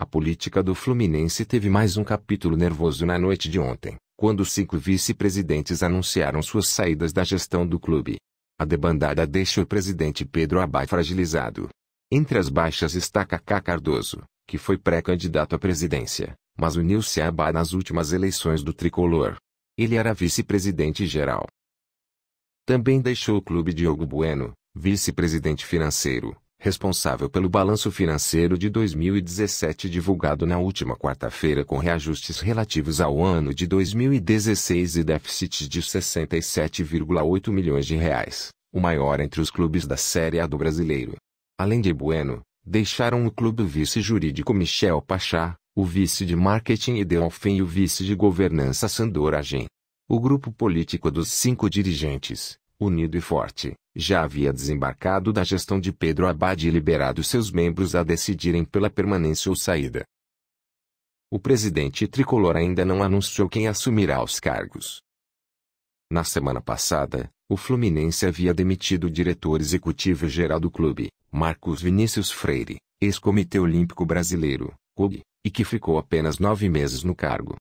A política do Fluminense teve mais um capítulo nervoso na noite de ontem, quando cinco vice-presidentes anunciaram suas saídas da gestão do clube. A debandada deixa o presidente Pedro Abai fragilizado. Entre as baixas está Kaká Cardoso, que foi pré-candidato à presidência, mas uniu-se a Abai nas últimas eleições do tricolor. Ele era vice-presidente geral. Também deixou o clube Diogo Bueno, vice-presidente financeiro, responsável pelo balanço financeiro de 2017 divulgado na última quarta-feira com reajustes relativos ao ano de 2016 e déficit de 67,8 milhões de reais, o maior entre os clubes da Série A do brasileiro. Além de Bueno, deixaram o clube o vice-jurídico Michel Pachá, o vice de marketing e Delfim e o vice de governança Sandor Agen. O grupo político dos cinco dirigentes, unido e forte, já havia desembarcado da gestão de Pedro Abad e liberado seus membros a decidirem pela permanência ou saída. O presidente tricolor ainda não anunciou quem assumirá os cargos. Na semana passada, o Fluminense havia demitido o diretor executivo-geral do clube, Marcos Vinícius Freire, ex-Comitê Olímpico Brasileiro, COB, e que ficou apenas nove meses no cargo.